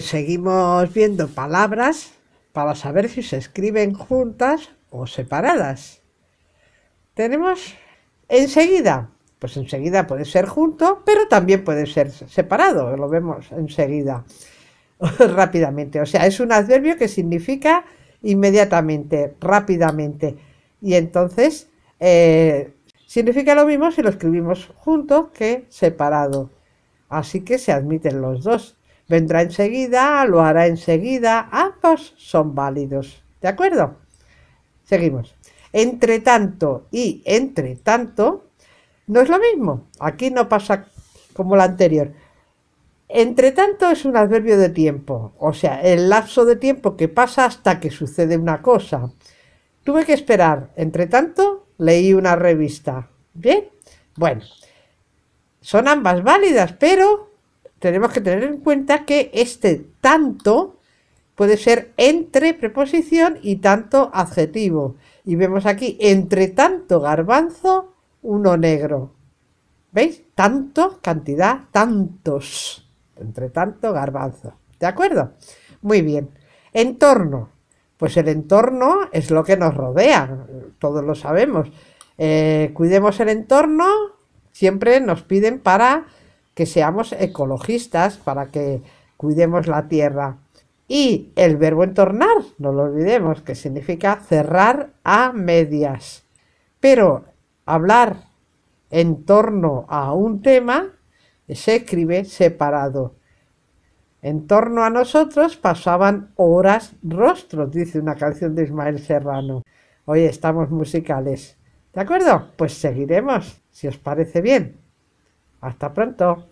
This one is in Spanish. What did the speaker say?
seguimos viendo palabras para saber si se escriben juntas o separadas. Tenemos enseguida. Pues enseguida puede ser junto, pero también puede ser separado. Lo vemos enseguida, rápidamente. O sea, es un adverbio que significa inmediatamente, rápidamente. Y entonces eh, significa lo mismo si lo escribimos junto que separado. Así que se admiten los dos vendrá enseguida, lo hará enseguida, ambos son válidos. ¿De acuerdo? Seguimos. Entre tanto y entre tanto no es lo mismo. Aquí no pasa como la anterior. Entre tanto es un adverbio de tiempo, o sea, el lapso de tiempo que pasa hasta que sucede una cosa. Tuve que esperar. Entre tanto, leí una revista. ¿Bien? Bueno, son ambas válidas, pero tenemos que tener en cuenta que este tanto puede ser entre preposición y tanto adjetivo. Y vemos aquí, entre tanto garbanzo, uno negro. ¿Veis? Tanto, cantidad, tantos. Entre tanto garbanzo. ¿De acuerdo? Muy bien. Entorno. Pues el entorno es lo que nos rodea, todos lo sabemos. Eh, cuidemos el entorno, siempre nos piden para que seamos ecologistas para que cuidemos la tierra. Y el verbo entornar, no lo olvidemos, que significa cerrar a medias. Pero hablar en torno a un tema se escribe separado. En torno a nosotros pasaban horas rostros, dice una canción de Ismael Serrano. Hoy estamos musicales. ¿De acuerdo? Pues seguiremos, si os parece bien. Hasta pronto.